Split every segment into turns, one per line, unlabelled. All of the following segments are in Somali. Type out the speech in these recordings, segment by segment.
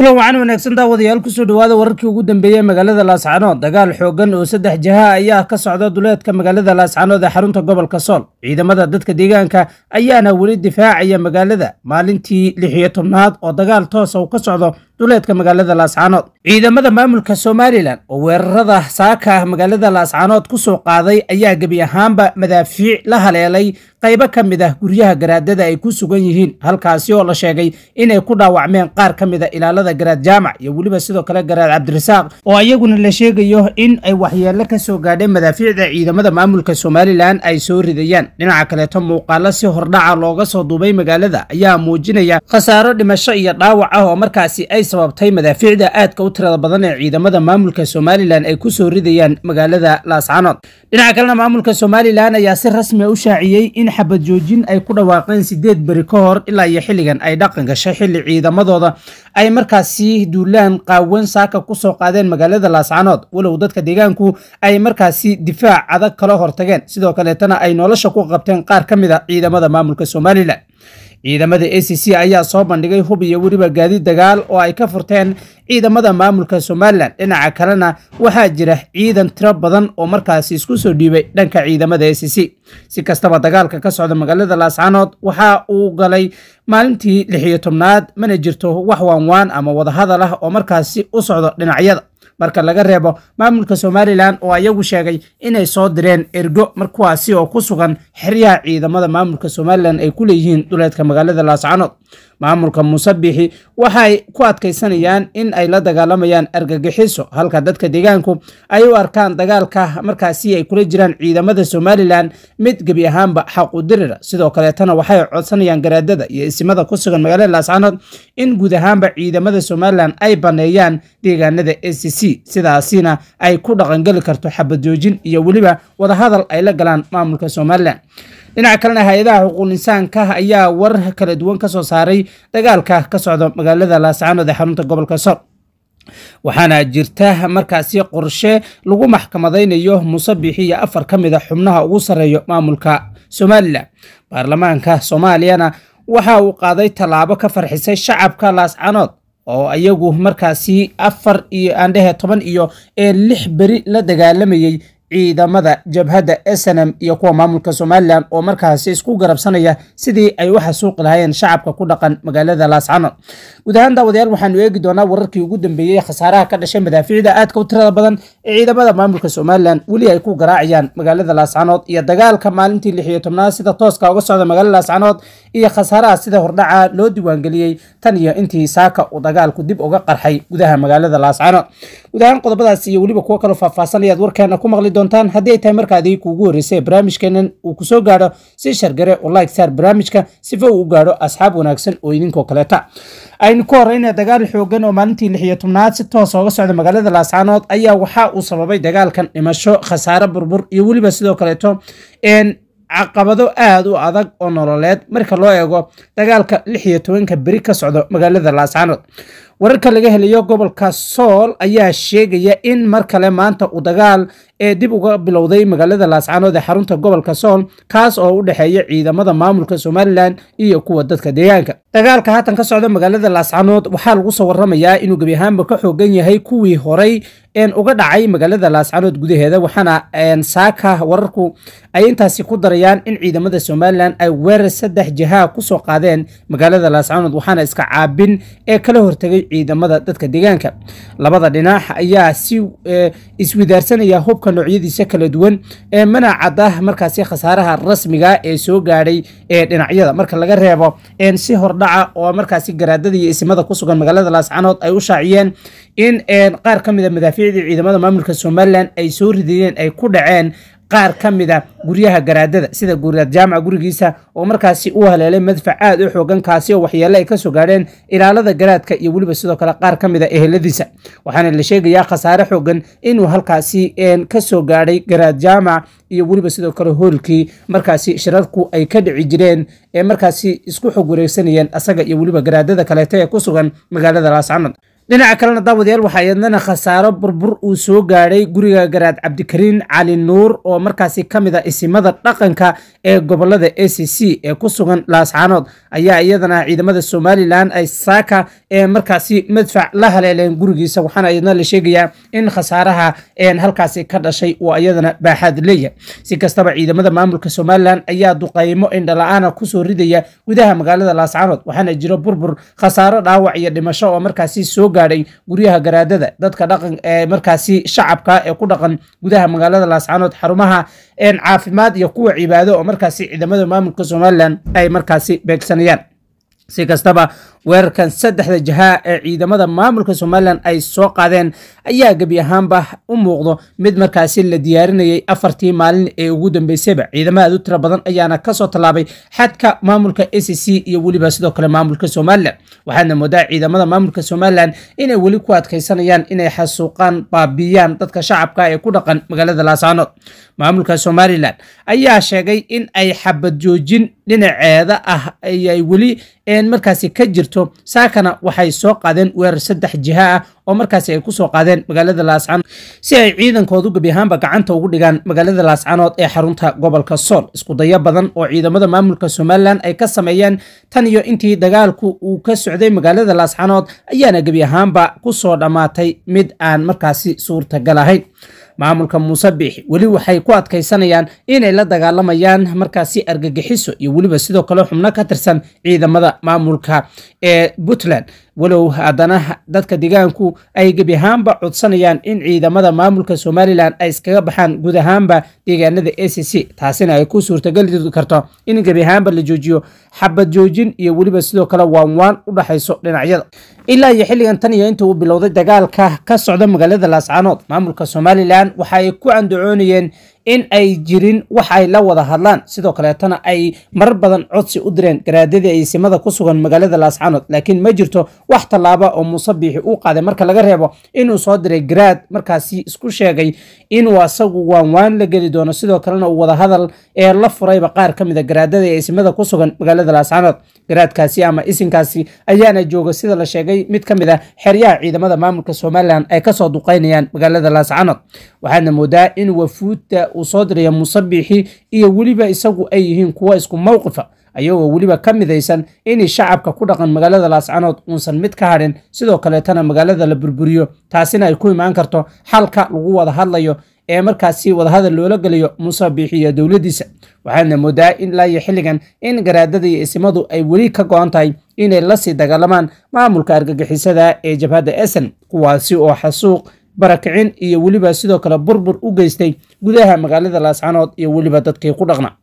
kulan wacan wanaagsan daawadayaal kusoo dhowaada wararkii ugu dambeeyey magaalada laascanood dagaal xooggan oo saddex jaha ayaa ka socda duleedka magaalada laascanood ee xarunta gobolka sool ciidamada dadka deegaanka ayaana weli difaacaya magaalada maalintii lix iyo tobnaad oo dagaal toosa uu ka socdo duleedka magaalada laascaanood ciidamada maamulka somalilan oo weerarada saaka magaalada laascaanood ku soo qaaday ayaa gebi ahaanba madaafiic la haleelay qaybo ka mid ah guryaha garaadada ay ku sugan yihiin halkaasi oo la sheegay inay ku dhaawacmeen qaar ka mid a ah ilaalada garaad jaamac iyo weliba sidoo kale garaad cabdirasaaq oo iyaguna la sheegayo in ay waxyeello ka soo gaadheen madaafiicda ciidamada maamulka somalilan ay soo ridayaan dhinaca kaleeto muuqaalo si hordhaca looga soo duubay magaalada ayaa muujinaya khasaaro dhimasho iyo dhaawac ah oo markaasi ay sababtay madaafiicda aadka u tirada badan ee ciidamada maamulka somalilan ay ku soo ridayaan magaalada laascanood dhinaca kalena maamulka somalilan ayaa si rasmi ah u shaaciyey in xabad joojin ay ku dhawaaqeen sideed beri ka hor ilaa iyo xilligan ay dhaqan gashay xilli ciidamadooda ay markaasi duulaan qaawan saaka ku soo qaadeen magaalada laascanood walow dadka deegaanku ay markaasi difaac adag kala hortageen sidoo kaleetana ay nolosha ku qabteen qaar ka mid a ah ciidamada maamulka somalilan ciidamada a c c ayaa soo bandhigay hub iyo weliba gaadiid dagaal oo ay ka furteen ciidamada maamulka somalilan dhinaca kalena waxaa jira ciidan tiro badan oo markaasi isku soo dhiibay dhanka ciidamada a c c si kastaba dagaalka ka socda magaalada laascanood waxa uu galay maalintii lix iyo tobnaad mana jirto wax waanwaan ama wadahadal ah oo markaasi u socdo dhinacyada marka laga reebo maamulka somalilan oo ayagu sheegay inay soo direen ergo mar kuwaasi oo ku sugan xeryaha ciidamada maamulka somalilan ay ku leeyihiin duleedka magaalada laascanood maamulka musabixi waxay ku adkaysanayaan in ay la dagaalamayaan argagixiso halka dadka deegaanku ay u arkaan dagaalka markaasi ay kula jiraan ciidamada somalilan mid gebi ahaanba xaq u dirira sidoo kaleetana waxay codsanayaan garaadada iyo isimada ku sugan magaalada laascanood in guud ahaanba ciidamada somalilan ay banneeyaan deegaanada s c sidaasina ay ku dhaqangeli karto xabad joojin iyo weliba wadahadal ay la galaan maamulka somalilan dhinaca kalena hay-adaha xuquuqul insaanka ayaa war kala duwan kasoo saaray dagaalka ka socda magaalada laascaanood ee xarunta gobolka sor waxaana jirta markaasi qorshe lagu maxkamadaynayo muuse biixiyo afar ka mid a ah xubnaha ugu sarreeyo maamulka somalilan baarlamaanka soomaaliyana waxa uu qaaday tallaabo ka farxisay shacabka laascanood oo iyagu markaasi afar iyo aandhehe toban iyo ee lix beri la dagaalamayey ciidamada jabhadda snm iyo kuwa maamulka somalilan oo markaasi isku garabsanaya sidii ay u xasuuqi lahaayeen shacabka ku dhaqan magaalada laascano guud ahaan daawadayaal waxaanu eegi doonaa wararkii ugu dambeeyey khasaaraha ka dhashay madaafiicda aadka u tirada badan ee ciidamada maamulka somalilan weli ay ku garaacayaan magaalada laascanood iyo dagaalka maalintii lix iyo tobnaad sida tooska uga socda magaalada laascanood iyo khasaaraha sida hordhaca loo diiwaangeliyey tan iyo intii saaka uu dagaalku dib uga qarxay gudaha magaalada laascano guud ahaan qodobadaas iyo weliba kuwo kaloo faahfaahsan ayaad warkeena ku maqli doontaan haddii ay tahay markaadii kuugu horreysay barnaamijkeenan uu kusoo gaadho si shargare oo like saar barnaamijka sifo uu u gaadho asxaab wanaagsan oo idinkoo kaleeta aynu ku horeyna dagaal xoogan oo maalintii lix tobnaad si toos ooga socda magaalada laascaanood ayaa waxaa uu sababay dagaalkan dhimasho khasaare burbur iyo weliba sidoo kaleeto caqabado aad u adag oo nololeed marka loo eego dagaalka lix iyo tobanka beri ka socda magaalada laascaanood wararka laga helayo gobolka sool ayaa sheegaya in mar kale maanta uu dagaal ee dib uga bilowday magaalada laascaanood ee xarunta gobolka sool kaas oo u dhexeeya ciidamada maamulka somalilan iyo kuwa dadka deegaanka dagaalka haatan ka socda magaalada laascaanood waxaa lagu soo warramayaa inuu gebi ahaanba ka xoogan yahay kuwii horay een uga dhacay magaalada laascaanood gudaheeda waxaana saaka wararku ay intaasi ku darayaan in ciidamada somalilan ay weerar saddex jahaa ku soo qaadeen magaalada laascaanood waxaana iska caabin ee kala hortegay ciidamada dadka deegaanka labada dhinac ayaa si eh, iswidaarsanaya hubka noocyadiisa kala duwan ee mana markaasi khasaaraha rasmiga ee soo gaadhay ee dhinacyada marka laga reebo si hordhaca oo markaasi garaadada iyo ismada ku sugan magaalada laascanood ay u shaaciyeen in eh, qaar ka mida a ah madaafiicdii ciidamada maamulka somalilan ay soo ridayeen ay ku dhaceen qaar ka mid a guryaha garaadada sida guurad jaamaca gurigiisa oo markaasi u haleelay madfac aad u xoogan kaasi oo waxyeelle ay ka soo gaadheen ilaalada garaadka iyo weliba sidoo kale qaar ka mid a eheladiisa waxaana la sheegayaa khasaare xoogan inuu halkaasi ka soo gaadhay garaad jaamac iyo weliba sidoo kale hoolkii markaasi shirarku ay ka dhici jireen ee markaasi isku xog wareegsanayeen asaga iyo weliba garaadada kaleeta ee ku sugan magaalada laascanood dhinaca kalena daawadayaal waxaa iyadnana khasaaro burbur uu soo gaadhay guriga garaad cabdikariin cali nuur oo markaasi ka mid a ah isimada dhaqanka ee gobolada a c ee ku sugan laascaanood ayaa iyadana ciidamada somalilan ay saaka ee markaasi madfac la haleeleen gurigiisa waxaana iyadna la sheegayaa in khasaaraha halkaasi ka dhashay uu iyadana baaxaad leeyahay si kastaba ciidamada maamulka somalilan ayaa duqaymo indhala-aana kusoo ridaya gudaha magaalada laascaanood waxaana jiro burbur khasaaro dhaawac iyo dhimasho oo markaasi soo gaadhay guryaha garaadada dadka dhaqan ee markaasi shacabka ee ku dhaqan gudaha magaalada laascaanood xarumaha caafimaad iyo kuwa cibaado oo markaasi ciidamada maamulka somalilan ay markaasi beegsanayaan si kastaba weerarkan saddexda jaha ee ciidamada maamulka somalilan ay soo qaadeen ayaa gebi ahaanba u muuqdo mid markaasi la diyaarinayay afartii maalin ee ugu dambeysayba aad u tiro badan ayaana kasoo tallaabay xadka maamulka a c iyo weliba sidoo kale maamulka somalilan waxaana moodaa ciidamada maamulka somalilan inay weli ku adkaysanayaan inay xasuuqaan baabiyaan dadka shacabka ee ku dhaqan magaalada laasaanood maamulka somalilan ayaa sheegay in ay xabad joojin dhinaceeda ah ayay weli markaasi ka jirto saakana waxay soo qaadeen weerar saddex jiha ah oo markaasi ay kusoo qaadeen magaalada laascanood si ay ciidankoodu gebi ahaanba gacanta ugu dhigaan magaalada laascanood ee xarunta gobolka sool iskudayo badan oo ciidamada maamulka somalilan ay ka sameeyeen tan iyo intii dagaalku uu ka socday magaalada laascanood ayaana gebi ahaanba kusoo dhammaatay mid aan markaasi suurtagal ahayn maamulka muuse biixi weli waxay ku adkaysanayaan inay la dagaalamayaan markaasi argagixiso iyo weliba sidoo kale xubno ka tirsan ciidamada maamulka ee puntland walow haddana dadka degaanku ay gebi ahaanba codsanayaan in ciidamada maamulka somalilan ay iskaga baxaan guud ahaanba deegaanada a c taasina ay ku suurtageli karto in gebi ahaanba la joojiyo xabad joojin iyo weliba sidoo kale waanwaan u dhaxayso dhinacyada ilaa iyo xilligan tan iyo inta bilowday dagaalka ka socda magaalada laascaanood maamulka somalilan weeyaan ku andacoonayeen in ay jirin wax ay la wada hadlaan sidoo kaleetana ay marar badan codsi u direen garaadadii aysimada ku sugan magaalada laascanood laakiin ma jirto wax tallaaba oo muuse biixi uu qaaday marka laga reebo inuu soo diray garaad markaasi isku sheegay inuu asagu waanwaan la geli doono sidoo kalena uu wadahadal ee la furayba qaar ka mida ah garaadadii aysimada ku sugan magaalada laascanood garaadkaasi ama isinkaasi ayaana jooga sida la sheegay mid ka mid a ah xeryaha ciidamada maamulka somalilan ay kasoo duqaynayaan magaalada laascanood waxaadna moodaa in wafuudda uu soo diraya musabixi iyo weliba isagu ay yihiin kuwo isku mowqifa ayagoo weliba ka midaysan inay shacabka ku dhaqan magaalada laascanood uusan mid ka hadhin sidoo kaleetana magaalada la burburiyo taasina ay ku imaan karto xalka lagu wada hadlayo ee markaas wadahadal loola gelayo iyo dowladdiisa waxaana moodaa in ilaayo xilligan in garaadada iyo isimadu ay weli ka go-an tahay inay la sii dagaalamaan maamulka argagixisada ee jabhadda esen kuwaasi oo xasuuq barakicin iyo weliba sidoo kale burbur u geystay gudaha magaalada laascanood iyo weliba dadkii ku dhaqna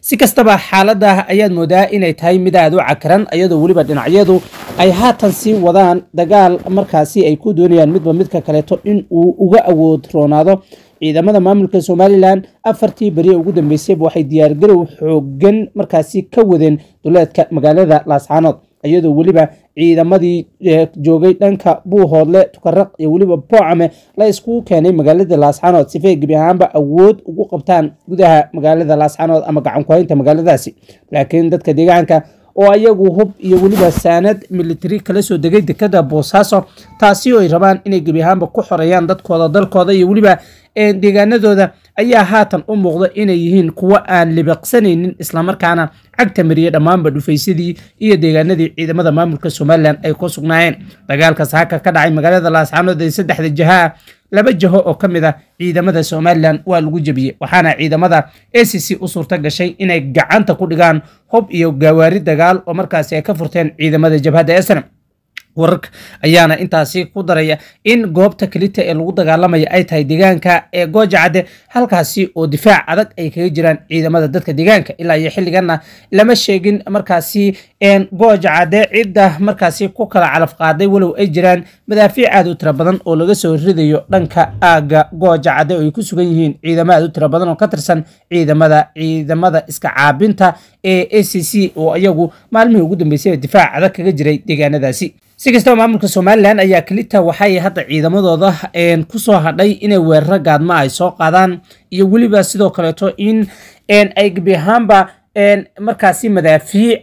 si kastaba xaaladda ayaad moodaa inay tahay mid aad u cakaran iyadoo weliba dhinacyadu ay haatan sii wadaan dagaal markaasi ay ku doonayaan midba midka kaleeto in uu uga awood roonaado ciidamada maamulka somalilan afartii beriye ugu dambeysayba waxay diyaargarow xoogan markaasi ka wadeen duleedka magaalada laascaanood iyadoo weliba ciidamadii eh, joogay dhanka buuhoodle tukaraq iyo weliba boocame la isku keenay magaalada laasxanood sifay gebi ahaanba awood ugu qabtaan gudaha magaalada laasxanood ama gacan gacankuhaynta magaaladaasi laakiin dadka deegaanka oo ayagu hub iyo weliba saanad militari kala soo degay dekada boosaaso taasi oo ay rabaan inay gebi ahaanba ku xoreeyaan dadkooda dalkooda iyo weliba eh, deegaanadooda ayaa haatan u muuqda inay yihiin kuwo aan libaqsanaynin islamarkaana cagta mariya dhammaanba dhufaysyadii iyo deegaanadii ciidamada maamulka somalilan ay ku sugnaayeen dagaalka saaka ka dhacay magaalada laascaanood ee saddexda jaha laba jaho oo ka mid a ah ciidamada somalilan waa lagu jebiyey waxaana ciidamada a c c u suurto gashay inay gacanta ku dhigaan hub iyo gaawaari dagaal oo markaasi ay ka furteen ciidamada jabhadda esram wararka ayaana intaasi ku daraya in goobta kelita ee lagu dagaalamaya ay tahay deegaanka ee goojacadde halkaasi oo difaac adag ay kaga jiraan ciidamada dadka deegaanka ilaa iyo xilligana lama sheegin markaasi goojacade cidda markaasi ku kala calafqaaday walow ay jiraan madaafiic aad u tira badan oo laga soo ridayo dhanka aaga goojacade oo ay ku sugan yihiin ciidamo aad u tira badan oo ka tirsan ciidamada ciidamada iska caabinta ee a c c oo iyagu maalmihii ugu dambeysay difaac adag kaga jiray deegaanadaasi si kastaba maamulka somalilan ayaa kalita waxay hadda ciidamadooda kusoo hadhay inay weeraro gaadmo ay soo qaadaan iyo weliba sidoo kaleeto in ay gebi ahaanba markaasi madaafiic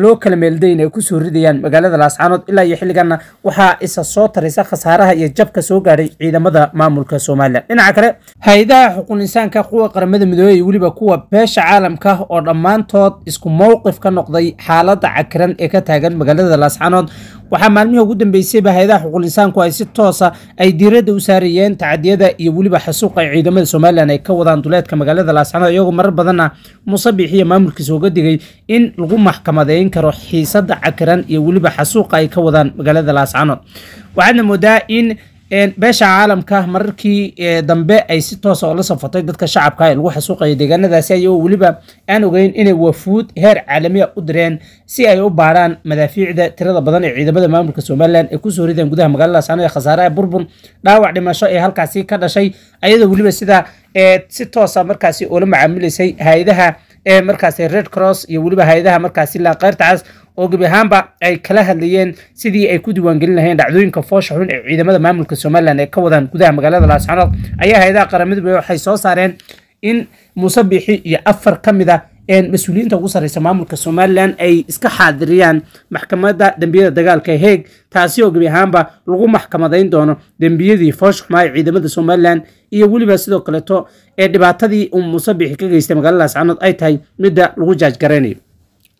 loo kala meeldayn ay kusoo ridayaan magaalada laascaanood ilaa iyo xilliganna waxaa isa soo taraysa khasaaraha iyo jabka soo gaadhay ciidamada maamulka somalilan dhinaca kale hay-adaha xuquuqul insaanka kuwa qaramada midoobey iyo weliba kuwa beesha caalamka oo dhammaantood isku mowqif ka noqday xaaladda cakiran ee ka taagan magaalada laascaanood waxaa maalmihii ugu dambeysayba hay-adaha xuquuqul insaanku ay si toosa ay diiradda u saarayeen tacadiyada iyo weliba xasuuqa ay ciidamada somalilan ay ka wadaan duleedka magaalada laascanood iyagoo marar badanna musabix iyo maamulkiisa uga digay in lagu maxkamadeyn karo xiisadda cakiran iyo weliba xasuuqa ay ka wadaan magaalada laascanood waxaadna moodaa in beesha caalamka mararkii dambe ay si toosa ah ula safatay dadka shacabka ee lagu xasuuqaya deegaanadaasi ayagoo weliba aan ogeyn inay wafuud heer caalamiya u direen si ay u baaraan madaafiicda tirada badan ee ciidamada maamulka somalilan ee kusoo rideen gudaha magaalada sano ee khasaaraha burbun dhaawac dhimasho ee halkaasi ka dhashay ayadoo weliba sidaa si toosa ah markaasi ula macaamilaysay hay-adaha markaasi red cross iyo weliba hay-adaha markaasi laaqeyrtacaas oo gebi ahaanba ay kala hadlayeen sidii ay ku diiwaangelin lahayen dhacdooyinka foosha xun ee ciidamada maamulka somalilan ay ka wadaan gudaha magaalada laascanood ayaa hay-adaha qaramadu waxay soo saareen in muuse biixi iyo afar ka mid a mas-uuliyiinta ugu sareysa maamulka somalilan ay iska xaadiriyaan maxkamadda dembiyada dagaalka heeg taasi oo gebi ahaanba lagu maxkamadayn doono dembiyadii foosh xumaa ee ciidamada somalilan iyo weliba sidoo kaleto ee dhibaatadii uu muuse biixi ka geystay magaalada laascanood ay tahay midda lagu jaajgaraynayo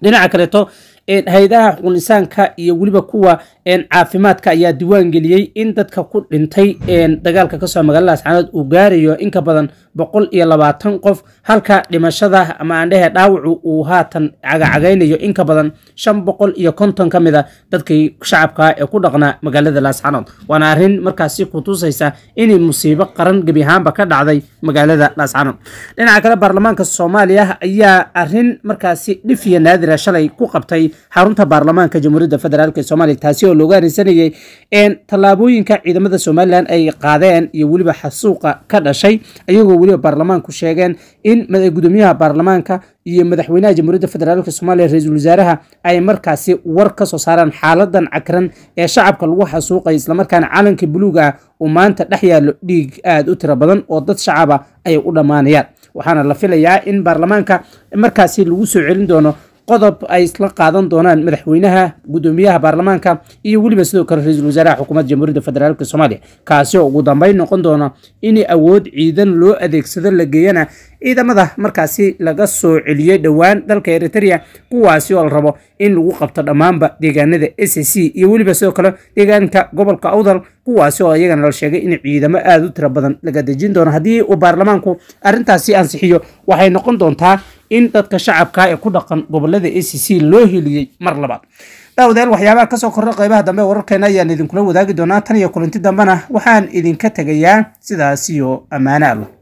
dhinaca kaleeto hay-adaha xuquuq iyo weliba kuwa caafimaadka ayaa diwaan geliyey in dadka ku dhintay dagaalka kasoo magaalada saxaanad uu gaarayo inka badan boqol iyo labaatan qof halka dhimashada ama aandhehe dhaawacu uu haatan cagacagaynayo inka badan shan boqol iyo konton ka mid a ah dadkii shacabkaa ee ku dhaqnaa magaalada laascanood waana arrin markaasi ku tusaysa inay musiibo qaran gebi ahaanba ka dhacday magaalada laascaanood dhinaca kale baarlamaanka soomaaliya ayaa arrin markaasi dhif iyo naadira ah shalay ku qabtay xarunta baarlamaanka jamhuuriyadda federaalk soomaliya taasi oo looga arinsanayay tallaabooyinka ciidamada somalilan ay qaadeen iyo weliba xasuuqa ka dhashay ayagoo weliba baarlamaanku sheegeen in gudoomiyaha baarlamaanka iyo madaxweynaha jamhuuriyadda federaalk soomaliya ra-iisul wasaaraha ay markaasi war ka soo saaraan xaaladan cakran ee shacabka lagu xasuuqay islamarkaana calanka buluug ah uu maanta dhex yaallo dhiig aada u tiro badan oo dad shacaba ay u dhammaanayaan waxaana la filayaa in baarlamaanka markaasi lagu soo celin doono qodob ay isla qaadan doonaan madaxweynaha gudoomiyaha baarlamaanka iyo weliba sidoo kale ra-iisul wasaaraha xukuumadda jamhuuriyadda federaalk soomaaliya kaasi oo ugu dambeyn noqon doona in awood ciidan loo adeegsado la geeyana ciidamada markaasi laga soo celiyay dhowaan dalka eritreya kuwaasi oo la rabo in lagu qabto dhammaanba deegaanada s c iyo weliba sidoo kale deegaanka gobolka awdal kuwaasi oo iyagana la sheegay in ciidamo aada u tiro badan laga dejin doono haddii uu baarlamaanku arrintaasi ansixiyo waxay noqon doontaa in dadka shacabka ee ku dhaqan gobolada a c c loo heliyey mar labaad daawadayaal waxyaabaha kasoo korra qaybaha dambe wararkeena ayaan idinkula wadaagi doonaa tan iyo kulanti dambena waxaan idinka tegayaa sidaasiyo ammaano alla